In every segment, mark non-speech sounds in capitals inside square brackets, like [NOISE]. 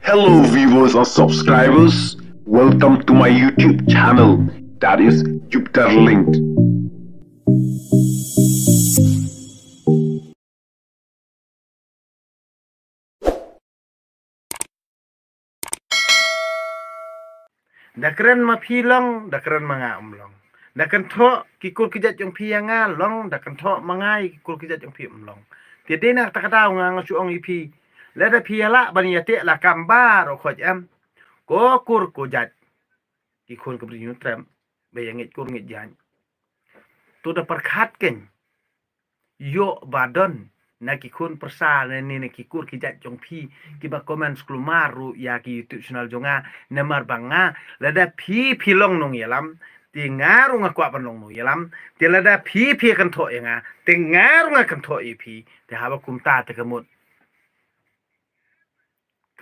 Hello viewers or subscribers, welcome to my YouTube channel that is Jupiter Linked. Dakran ma pilong, dakran mga umlong. Dakran to kikul kijat yung piyanga long, dakran to mangay kikul kijat yung piyang long. Tiyatin ang takataw nga nga suong ipi. Lê đa phía lạ bà nhìa tiệ là cầm ba rồi khỏi chạm. Có cùr cổ dạch. Kì khôn cầm rình nhu trầm. Bây giờ nghịch kijat nghịch dạng. Tụ đa bà khát kênh. Yô bà đơn. Nà kì khôn bà xa nè nè nè kì cùr kì dạch chông phi. Kì bà comment sklu mà rù yà ya kì YouTube channel chông ngà. Nè mà bà ngà. Lê đa phí phí lông nông yà lắm. Tì ngà rù ngà quạ bà lông nông yà lắm. Tì lê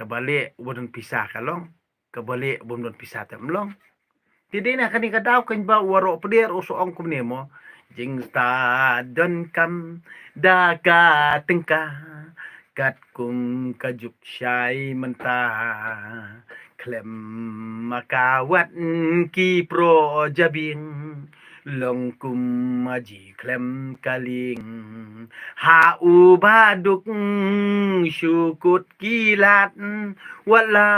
kabalik wadon pisa kalong kabalik bumdon pisa temlong Jadi ini akan kadaw kan ba waro pedir usuong kum nemo jing ta don kam da ka tengka kat kum kajuk syai mentah klem makawat ki pro jabing long kum mà chỉ klem kaling ha u ba duk syukut kilat wala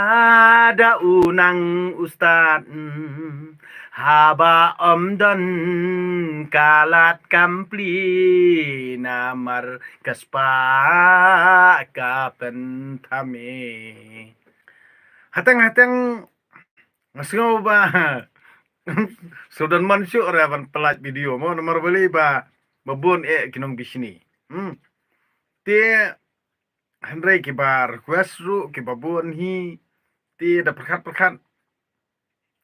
da u ustad haba ba âm đơn ca lạt cam kaspa ka pen thame hatang hatang ngasih ba [LAUGHS] Sudan orang raban pelat video mo nomor beli ba mabun e eh, kinong bisni. Hmm. Ti Henry kibar kuasru bun hi ti da perkat perkat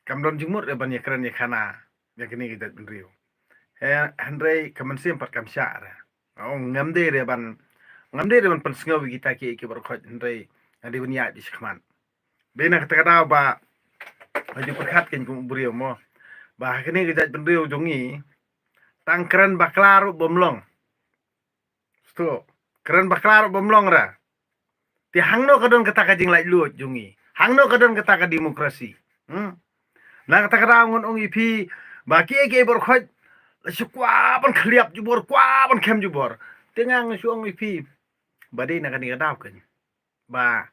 kamdon jumur e ban yakran yakana yakini kita benriu. Eh, Henry kemensi ra kamsyar. Oh ngamde re ban ngamde re ban pensengau kita ki kibar khot Henry ngadi ya di sekman. Bena kata kata ba Aduh perkat kan kumburiyo mo bah ini kita benda ujungi keren baklaru bomlong tu keren baklaru bomlong ra ti hangno kadon kata kajing lai luot jungi hangno kadon kata ka demokrasi hmm na kata kata ngon ong ipi baki ege bor khoj sukwa pan keliap jubor kwa pan kem jubor tengang suong ipi badai na kani kadau kan bah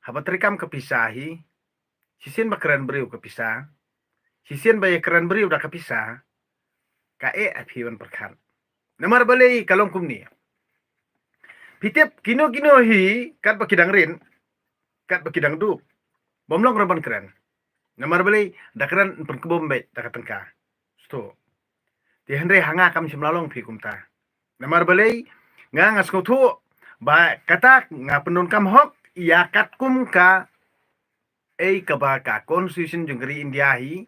habat rekam kepisahi sisin bakran beriuk kepisah sisian bayi keran beri udah kepisah ka e apiwan perkar namar balai kalong kumni pitip kino kino hi kat pakidang rin kat pakidang du bomlong raban keren namar balai dakran perkebom bay dakatengka sto di hendre hanga kam simlalong pi kumta namar balai nga ngas kutu baik ba katak nga penun kam hok iya kat kum ka ei kaba konstitusi jengkeri india hi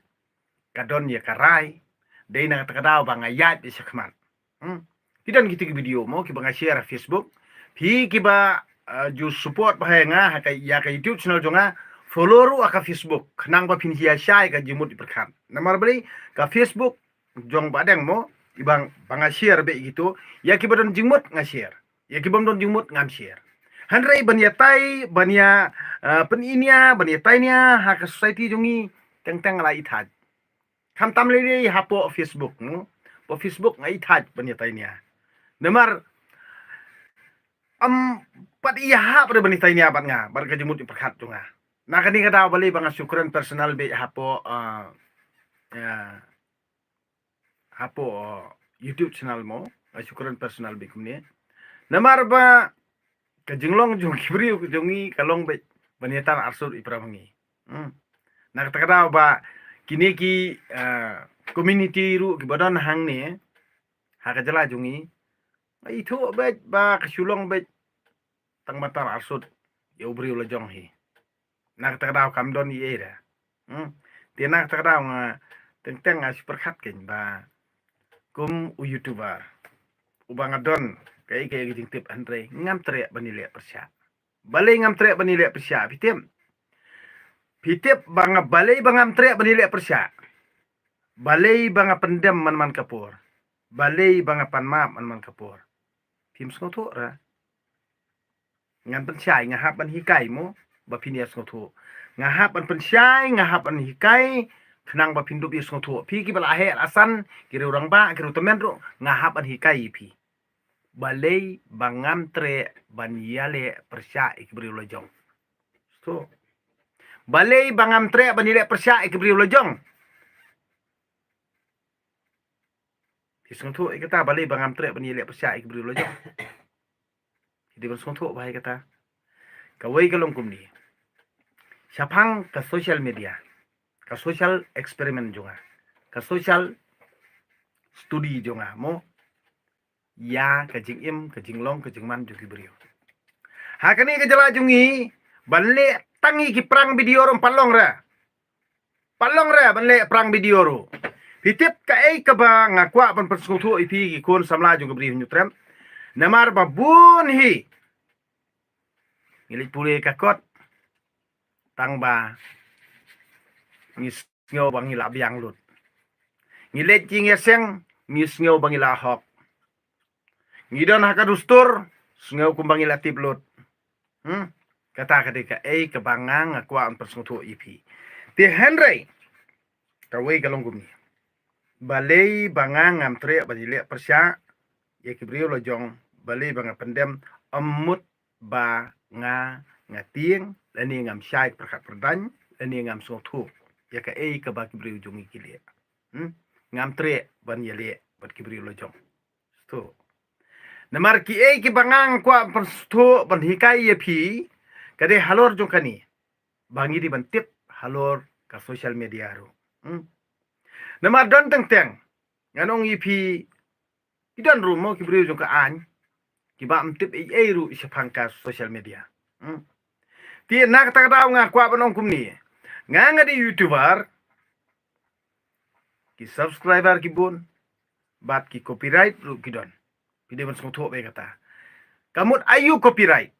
kadon ya karai dai na takadaw bang ayat di sakman hmm? kidan gitu ke video mo ki bang share facebook hi ki ba ah, ju support ba nga ka ya ka youtube channel jonga follow ru aka facebook nang ba pin hiya shai ka jimut perkan namar bari ka facebook jong badeng mo ibang bang share be gitu ya ki badon jimut nga share ya ki don jimut nga share Hanrei bania tai bania uh, ah, peninia bania tainya ha ka society jongi teng teng lai lili hapo Facebook mo. Po Facebook nga hat panitay niya. Namar am pat iya pa banitay niya pat nga bar kajimut ipakhat nga. Nakani ka daw bali nga syukran personal be hapo uh, uh, hapo uh, YouTube channel mo. Uh, syukran personal be kumni. Namar ba kajinglong jong [LAUGHS] kibriyo jongi kalong be banitan arsur ipramangi. Hmm. Nakataka ba kini ki uh, community ru ki badan hang ni eh. ha ka jala jungi ai tho ba ba ka ba tang mata asut ye ubri ulo jong hi nak ta daw kam don ye ra hm ti nak ta daw nga teng teng super khat ken ba kum u youtuber ubang adon kai kai gi tip andre ngam tre banile persia bale ngam tre banile persia fitem Pitip banga balai banga menteri benilik Persia. Balai banga pendam man-man kapur. Balai banga panmap man-man kapur. Tim sengotok ra. Ngan pensyai ngahap an hikai mo. Bapin ia ya sengotok. Ngahap an pensyai, ngahap an hikai. Kenang bapin dup ia ya Pi kibal ahe asan. Kira orang ba, kira temen ro. Ngahap an hikai pi. Balai bangam tre ban yale Persia ikibri ulajong. So, Balai bangam tre banilek persya ikbri ulojong. Isung tu kata balai bangam tre banilek persya ikbri ulojong. Jadi bersung tu bahai kata. Kawai kalung kumni. Syapang ke social media. Ke social eksperimen juga. Ke social studi juga. mo ya kejing im kejing long kejing man jugi beriu. Hakani kejala jungi balik tangi ki video rom palong ra palong ra prang perang ro Hitip ka ei ka ba ngakwa ban persekutu ipi ki kon samla juga beri nyutrem namar ba bun hi ngilik pule ka kot tang ba ngis ngio bangi la biang lut ngilik jing seng ngis ngio bangi la hok hakadustur haka dustur ngio kumbangi lut hmm kata ketika ei kebangang kuan persuntu EP. di henry kawai galong gumi balai bangang ngam tre persia persya ya kibrio lo jong balai banga pendem amut ba nga ngating lani ngam syai perkat perdan lani ngam so tu ya ka E ka ba kibrio jongi kilia hmm? ngam tre ban yale bat kibrio lo jong sto namar ki ei ki bangang kwa perstu ban hikai ye pi kade halor kani. bangi di bantip halor ka social media ro hmm? nama don teng teng nganong ipi idan rumo mo jong ka an kiba amtip ei ei ru isapang ka social media hmm? ti nak tak daw nga kwa banong kum nga nga di youtuber ki subscriber ki bun bat ki copyright ro ki don video mensung thok be kata kamut ayu copyright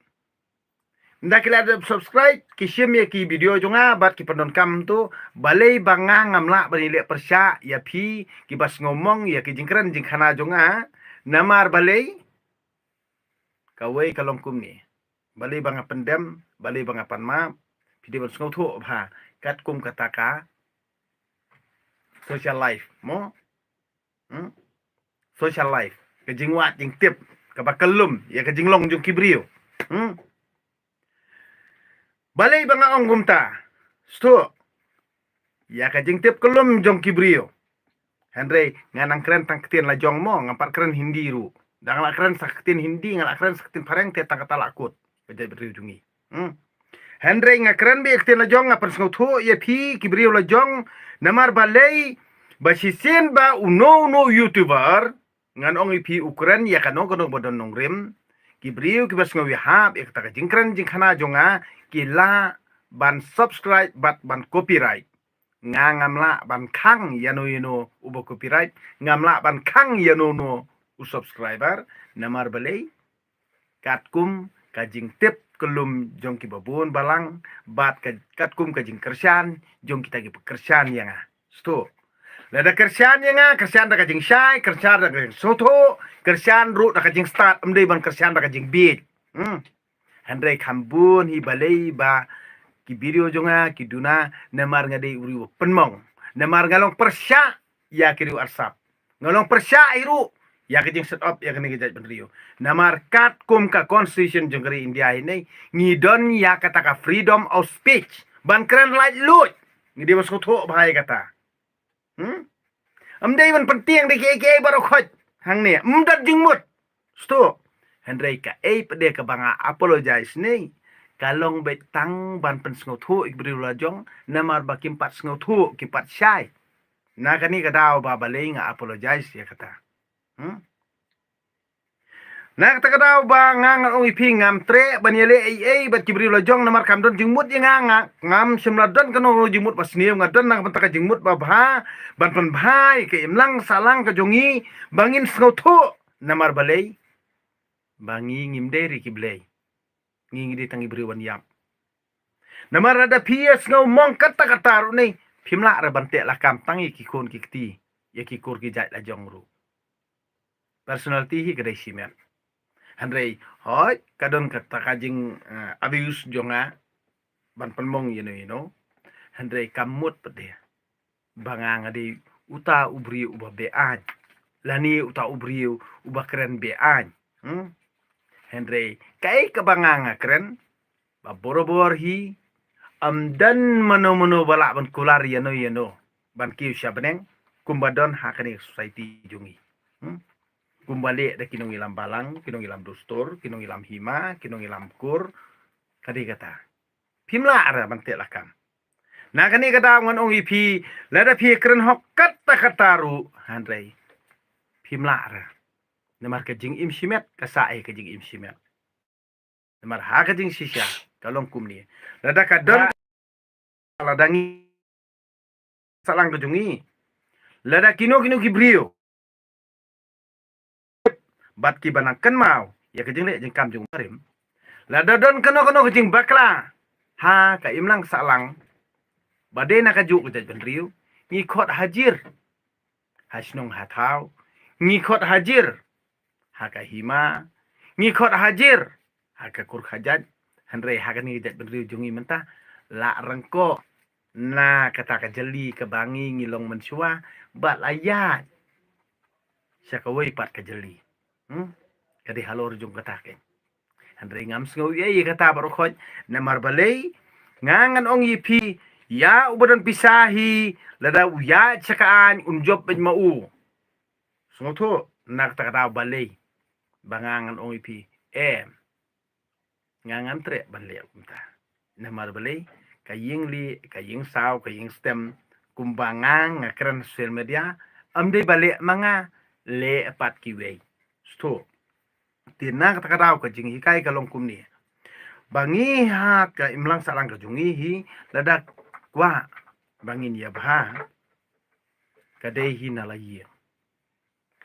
Nda kila ada subscribe ya ki video junga bat ki pendon kam tu balai banga ngamla banile persya ya pi ki bas ngomong ya ki jingkran jingkhana junga namar balai kawai kalong ni, balai banga pendem balai banga panma video bas ngau thu kat kum kataka social life mo hmm? social life ke jingwat jing tip ke bakalum ya ke jinglong jung kibrio hmm? Balai ba nga ta. sto Ya kajeng tip kelum jong kibrio Henry nganang keren ketin la jong mo ngampar keren hindiru dang la keren saketin hindi ngan keren saketin pareng te tangkata lakut beda beriujungi hmm. Henry nga keren be ketin la jong ngapar ya pi kibrio la jong namar balay basisen ba uno no youtuber ngan ong phi ukuran ya kanong kanong bodon nongrim kibriu kibas ngawi hab ek taka jingkran jingkhana jonga kila ban subscribe bat ban copyright nga ngamla ban kang yano yano ubo copyright ngamla ban kang yano no u subscriber namar balei katkum kajing tip kelum jong ki babun balang bat katkum kajing kersian jong kita ki pekersian yang sto Lada kersian yang ah, kersian da kajing shy, kersian da kajing soto kersian ruh da kajing start amdai ban kersian da kajing beat. hmm kambun hi balai ba ki video jonga ah, ki duna namar ngadei uri penmong namar ngalong persya ya kiri arsap ngalong persya iru ya kajing set up ya kene gejat benrio namar kat kum ka constitution jengri india ini ngidon ya kata ka freedom of speech ban keren light lut ngidi masuk tuh bahaya kata amdai wan penting de ke ke baro hang ne mdat jingmut sto hendrei ka ei pede ka banga apologize nei kalong be tang ban pen sngau thu ik bri la namar ba kim pat sngau thu ki na kani ka ba apologize ya kata hmm nak tak kadaw ba ngang ngang ipi ngam tre banyale ai ai bat kibri lojong nomor don jingmut yang nga ngam simla don kano oh, jingmut pas niem ngadon don nang pentaka jingmut babha bantun ban pan bhai ke imlang salang ke jongi bangin sngau nomor namar balei bangi ngim deri kiblei ngi ngi tangi bri wan yap namar ada pia snow mong kata kata ru nei pimla ra bantek la kam tangi ki kon ki kti kijai ki la jongru ru personality hi gre simen Henry, hoy kadon kata kajing uh, abius jonga ban penmong yeno yeno Henry kamut pede banga ngadi uta ubri uba bean, lani uta ubri uba keren bean. hmm? handrei kai kabanga nga keren baborobor hi amdan mano mano balak ban kular yeno yeno ban kiu syabeneng kumbadon hakani society jungi hmm? kembali ada kinung ilam balang kinung ilam dustur kinung ilam hima kinung ilam kur kadi kata pimla ada bantek lakam Nah kini kata ngon ong ipi lada pi kren hok kata kataru Andrei, pimla ada. namar ka jing im shimet kasai sae jing im shimet namar ha jing shisha kalong kumni Lada da ka salang kejungi lada kino kino kibrio bat ki banak kan mau ya kejeng le jeng kam jeng marim la dodon keno keno kejeng bakla ha ka imlang salang badai nak juk ke jen riu ngikot hajir hasnung hatau ngikot hajir ka hima ngikot hajir ka kur hajat ha ka ni jeng riu jungi mentah la rengko na kata kejeli kebangi ngilong mensua bat layat sakawai pat kejeli kadi haloore jongotaake en handere gamsgo ye ka tabaro koñ namar ba ngangan ong on ya ubadan pisahi lada ya caka an un jobɓe ma u sogo to naktakata ba ley ba gangan on yippi e tre ba kumta namar ba ka ka li ka ying saw ka ying stem kumbangang ngakran social media amde balik manga le pat kiwei to tina kata kadau ka jingi kai ka longkum ni bangi ha ka imlang sarang ka jungi hi ladak kwa bangin ya bha dei hi nalayi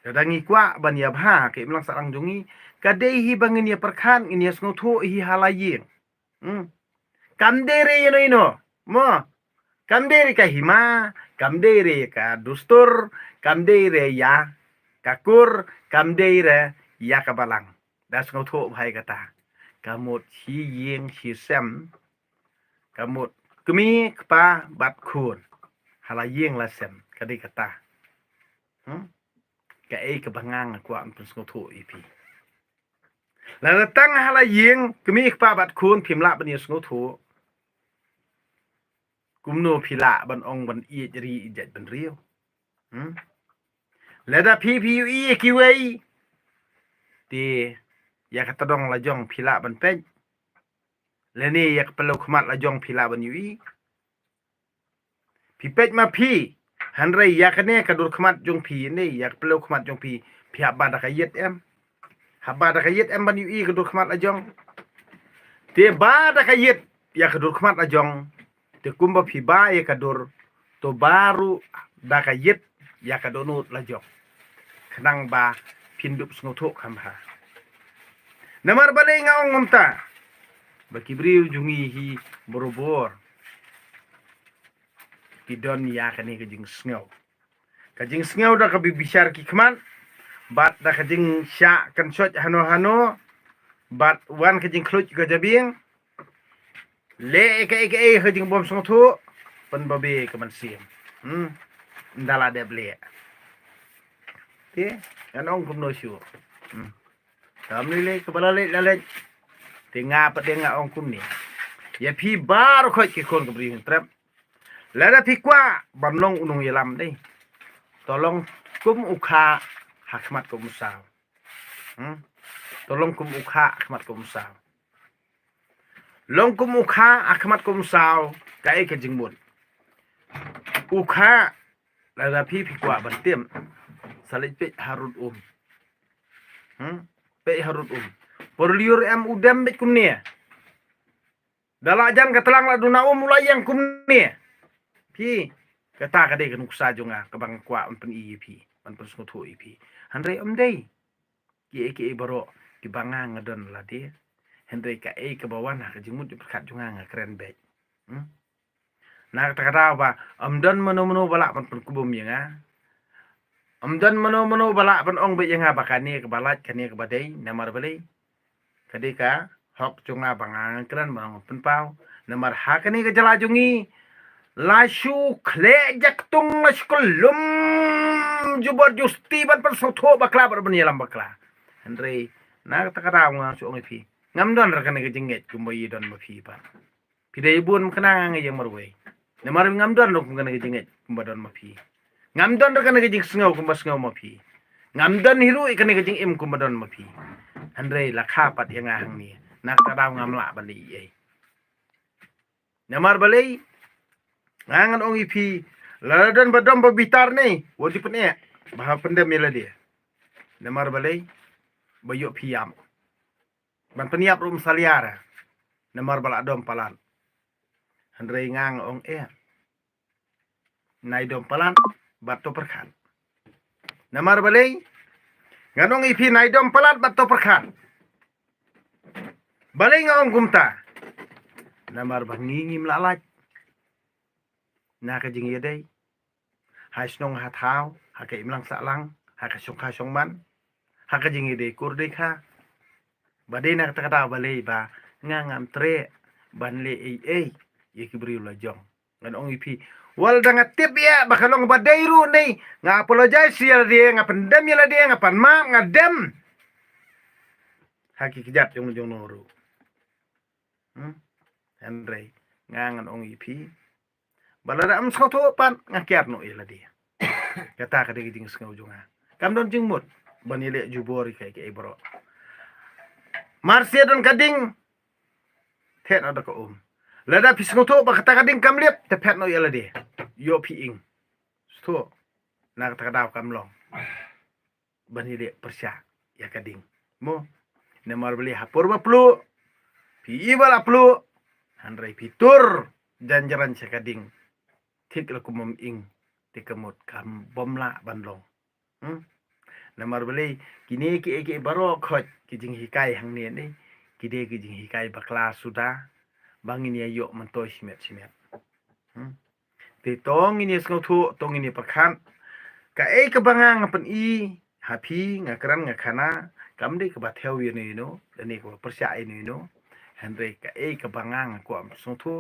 ladangi kwa ban ya bha ka imlang sarang jungi kadai hi bangin ya perkhan in asno ya tho hi halayi hmm kamdere ino ino mo kamdere ka hima kamdere ka dustur dere ya kakur kamdeira yakabalang das ngau tho bhai kata kamot chi yeng chi sem kamot kumi kpa bat khun hala yeng la sem kadi kata hmm ka ei ka bangang ko am pun ngau tho ipi la tang hala yeng kumi kpa bat khun phimla bani ngau tho กุมโนพิละบันองบันเอียจรีอิจัดบันเรียวแล้วถ้าพีพีอีกิเวยตีอยากตะดดองละจงพิลาบันเป็นและนี่อยากเปลุกมัดละจงพิลาบันยูอีพี่เป็ดมาพีฮันไรอยากแน่กระดูกมัดจงพีนี่อยากเปลุกมัดจงพีพี่หาบานตะขยิดเอ็มฮาบานตะขยิดเอ็มบันยูอีกระดูกมัดละจงเตี๋ยบาตะขยิดอยากกระดูกมัดละจงเตี๋ยกุ้มบะพี่บ้าอยากกระดูกตัวบารุตะขยิด Ya yakadonut jok kenang ba pindup sengotok kamha namar balai ngaong ba bakibril jungi hi borobor kidon yakani kajing sengau kajing sngau da ki kikman bat da kajing sya kan shot hano hano bat wan kajing kluj gajabing le eke eke ka kajing bom sengtu pen babe kemansiam hmm dalla de blé ti kan ong kum no shu kam ni le kebala le la le ti nga pa de nga ong kum ni ya phi bar khoi ki kon kabri trap la da phi kwa ban long unung yelam dei tolong kum ukha hakmat kum saw hmm? tolong kum ukha hakmat kum saw long kum ukha hakmat kum saw kai ke jingmun ukha kwa fikwa tiem salit pe harut um hmm? pe harut um liur em udem be kumnia dalajan la duna um mulai yang kumnia pi ka ka ta kata nuksa junga ka bang kwa pen iye pi unpen sungut iye pi rei um dei ki e, ki e baro ki banga ngedon ladi rei ka e ka bawana ka jimut di perkat junga keren baik hmm? Nak ta apa? Om don menu menu balak pan pan kubum yanga ah. om don menu menu balak pan ong be yanga bakani ke balat kani ke badai namar kadika hok chunga bangang kran mang pan pau namar hakani ke jala jungi la shu khle tung la skulum jubar justi ban pan bakla bar lam bakla Andre. na ta ngang nga su ngam don rekan ke jengget kumbayi don ba pidai bun kenangan yang marwei ne mara ngam don no kumgana ge jinge kumba don mapi ngam don do kana ge eh, jing sngau kumba sngau mapi ngam don hiru ikane ge jing im kumba don mapi handrei lakha pat yanga hang ni nak tadaw ngam la bali ye ne mar ngangan ong ipi ladan badom babitar ne wodi pne eh, bah pendem meladi ne mar balai bayuk piyam, ban peniap rum saliara ne mar balak dom palan ong on er. nai dom palan batu kan namar balai, nganong ipi ipi dom palan battopor kan baleyŋa on gumta namar ba ŋiŋim lalac naka jiŋ yedey haisnong ha thaw haka imlang sa'lang haka songkha ka haka jiŋ yedey kurdey kha badey nak takata baley ba ŋaŋam tre ban le ei ei yekibrila jong ngan ong ipi wal da nga tip ya bakal ba dairu nei nga apologize ya dia nga pendam ya dia nga panma nga dem haki kejap, yung jong noru hmm henry nga ong ipi balada am skoto pan nga no ya dia [COUGHS] kata ka digi jing skau jonga kam don jing mut banile jubori kai ke ibro marsia don kading tidak ada ke um lada pisang to ba kata kading kam lep te pet no yala de yo pi ing sto na kata kada kam long bani de persia ya kading mo ne mar beli hapur ba plu pi ibala plu handrai fitur janjaran kading tik ing tikamut kam bomla long hmm? mar beli kini ki eki barok hoj ki e hikai hang ni ni kide ki jing hikai bakla sudah bangin ini yok mentoi simet simet hmm? ti tong ini skau tu tong ini pakhan ka ei ka banga ngapen i hapi ngakran ngakana kamde ka batheu ye ni no dani ko persia ini no henry ka kebangang ka banga ngako am tu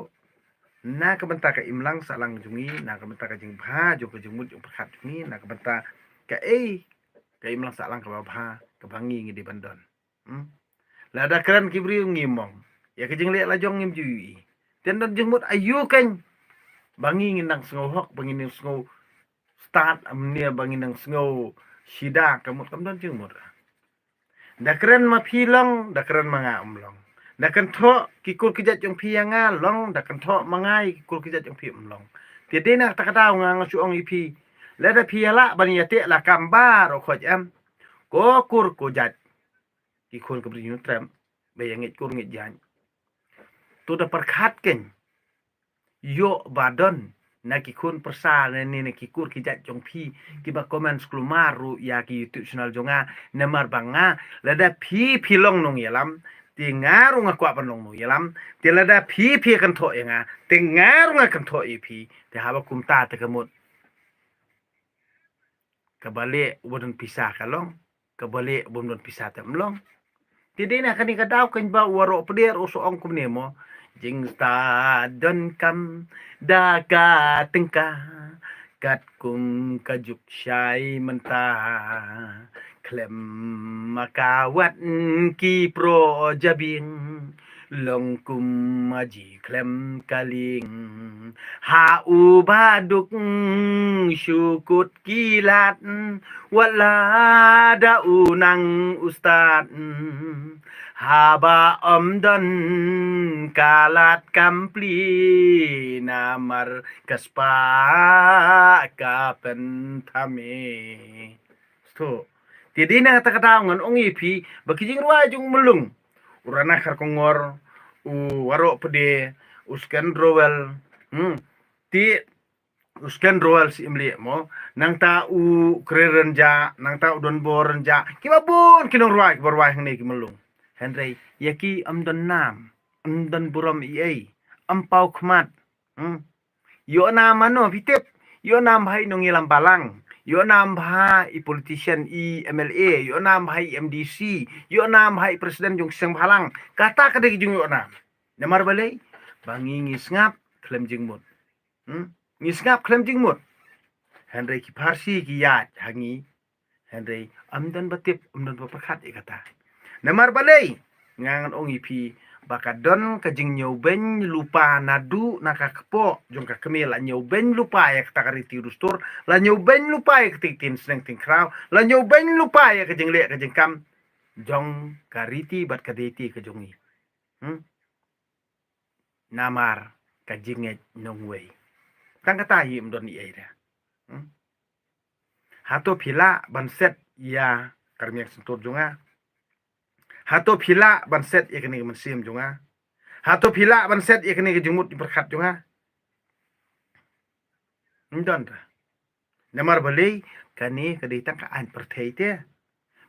na ka benta ka imlang salang jungi na ka benta ka jing bha jo ka jumut jo pakhat ni na ka benta ka ka imlang salang ka bha ka bangi ngi di bandon hmm? lada kran kibri ngimong อยากจิงเละละจ้องเงมจุอยู่เต้นดนจึงมุดอายุกันบางีเงินดังสงฮอกบางีเงินสงสตาร์ทอเมริกาบางีเงินสงชิดาคำหมดคำดนจึงหมดดักเรนมาพีลองดักเรนมางาอุ้มลองดักกันท้อกิกลกิจจงพียงาลองดักกันท้อมาง่ายกิคุลกิจจงพีอุ้มลองเทียดีนักตะกตาวงางชูองอีพีและถ้าพียละบัญญัติละกัมบาร์โอคอยแอมก็คุรกุจัดกิคุนกับริยุทธ์แรมไปยังเงิดคุรเงิดยัน da perkhat ken yo badon na ki kun persa na ni na ki kur ki jat jong phi ki ba comment ya ki youtube channel jonga na mar banga la da phi phi long nong yalam, ti nga kwa ban long nong yalam, ti la da phi phi kan tho nga ti nga kan tho e phi ti ha ba kum ta ta ka bale wodon pisah kalong kabale wodon pisah temlong ti ni ka kadau kan ba waro peder uso ong mo จิงตาดนคำดากาตึงกากัดกุมกระจุกชายมันตาเคลมมากาวัดกีโปรจะบิงลงกุมมาจีเคลมกะลิงหาอุบาดุกชูกุดกีลัดวลาดาอูนังอุสตาด haba omdon kalat kampli namar kaspa kapen tame sto jadi ini kata kata ngon ipi bagi bakijing ruwa jung melung urana kar kongor u waro pede usken rowel hmm ti usken rowel si imli mo nang ta u nang ta u don boren kibabun kinong ruwa kibar ruwa melung. Henry, yaki amdon nam amdon buram iye, am pau hmm? yo nam ano vitep yo nam hai nongi balang, yo nam ha i politician i MLA yo nam ha i MDC yo nam ha presiden jong seng halang kata kada ki jung yo nam namar balai bangi ngisngap klem jing mut hmm? ngisngap klem jing mut Henry ki parsi ki yat hangi am amdan batip amdan bapakat ikata nemar balai ngangan ong ipi bakadon kajing nyoben lupa nadu naka kepo jong ka kemi la nyoben lupa ya ketakari tur la nyoben lupa ya ketik tin seneng ting kraw la nyoben lupa ya kajing lek kajing kam jong kariti bat kadeti kajongi hmm? namar kajing nong wei tang katahi mdon i era hmm? hato pila banset ya karmiak sentur jonga hato pila ban set ikni man sim junga hato pila ban set ikni ke jumut perkhat junga ndon ta namar balei kani kadi tang ka an perthei te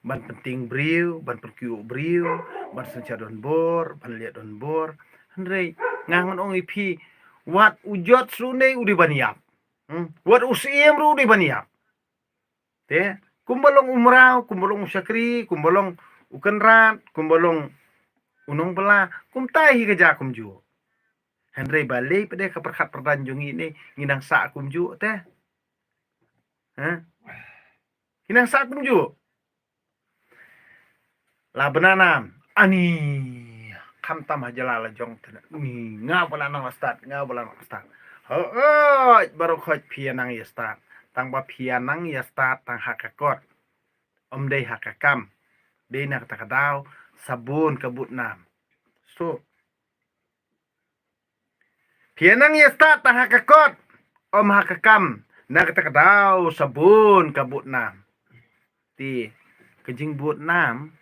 ban penting briu ban perkiu briu ban sencha don bor ban liat don bor handrei ngangon ong ipi wat ujot sune udi baniap hmm? wat usiem ru udi baniap te kumbalong umrau kumbalong usakri kumbalong ukan rat kum bolong unong bela kum tahi kerja jakum ju Henry balik pede ke perkat pertanjung ini nginang sa kum ju teh ha nginang sa kum ju la benanam ani kam tam la jong tena ni nga bola nang ustad nga bola nang ustad ho oi baru khoj pia nang ya start tang ba pia nang ya start tang hakakot om dei hakakam kata kadao sabun kabut nam. so pianang yasta tahakakot om hakakam na kadao sabun kabut nam. ti kajing but nam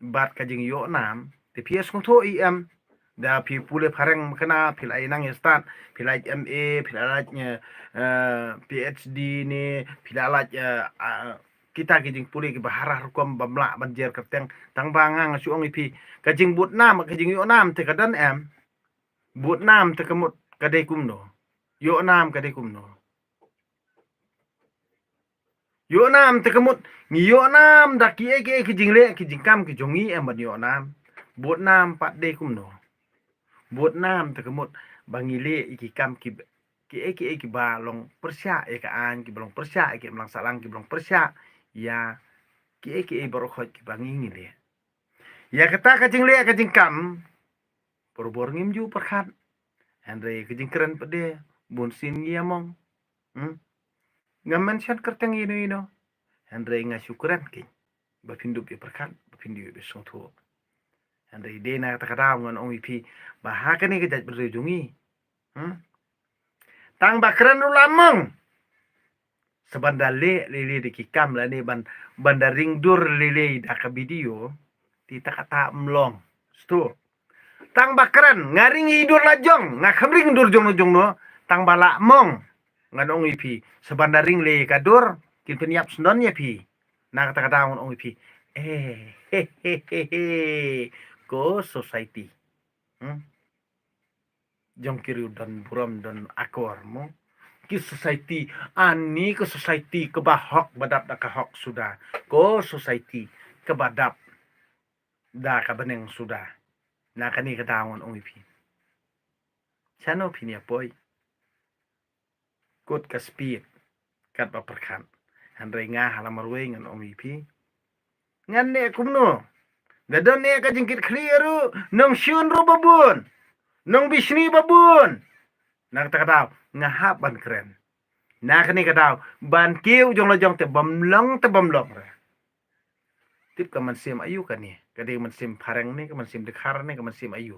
bat kajing yo nam ti pias kong to em da pi pule pareng kena pilai nang yastat pilai MA pilai uh, eh, eh, PhD ni pilai eh, kita kijing puli ki bahara rukom bamla banjir kerteng tang bangang su ong ipi kajing but nam kajing yo nam te kadan em but nam te kemut kadai kumno yo nam kadai kumno yo nam te kemut ngi yo nam da ki ek kijing e le kijing kam ki jongi em ban yo nam but nam pat de kumno but nam te kemut bangile iki kam ki ki eke ki e balong persya eka an ki balong persia eke melang salang ki balong persia ya ki baru ibarokhot ki bangingi le ya kata kajing le kajing kam baru ngim ju perhat andre kajing keren pede bunsin ngiamong hmm? ngamen mention kerteng ino ino andre nga syukuran ki bafindup ya perhat bafindu ya besong tu andre de na kata kata ngon ong ipi bahakani kejat berjungi hmm? tang bakren ulamong sebandale lili di kikam lah ni ban bandaring dur lili daka video di takata mlong stu tang bakran ngaring hidur lajong ngakamring dur jong jong no tang balak mong ngadong ipi sebandaring le kadur kin peniap senon ya pi na kata kata ngon ong ipi eh hehehe go society hmm? jong kiri dan buram dan akor mong ki society ani ke society ke bahok badap da ka hok sudah ko society ke badap da ka beneng sudah na kani ka dawan ong ipi chano pinia poi kut ka speed kat ba perkan han rei nga hala marwe ngan ong ipi ngan ne kumno Dadon ne ka jingkit kliru nong shun ru babun nong bisni babun nak ta nga hap kren na kani ka daw ban kiu jong lojong te bam long te bam long re tip ka man sim ayu ka ni ka de man sim pharang ni ka man sim dikhar ni ka man sim ayu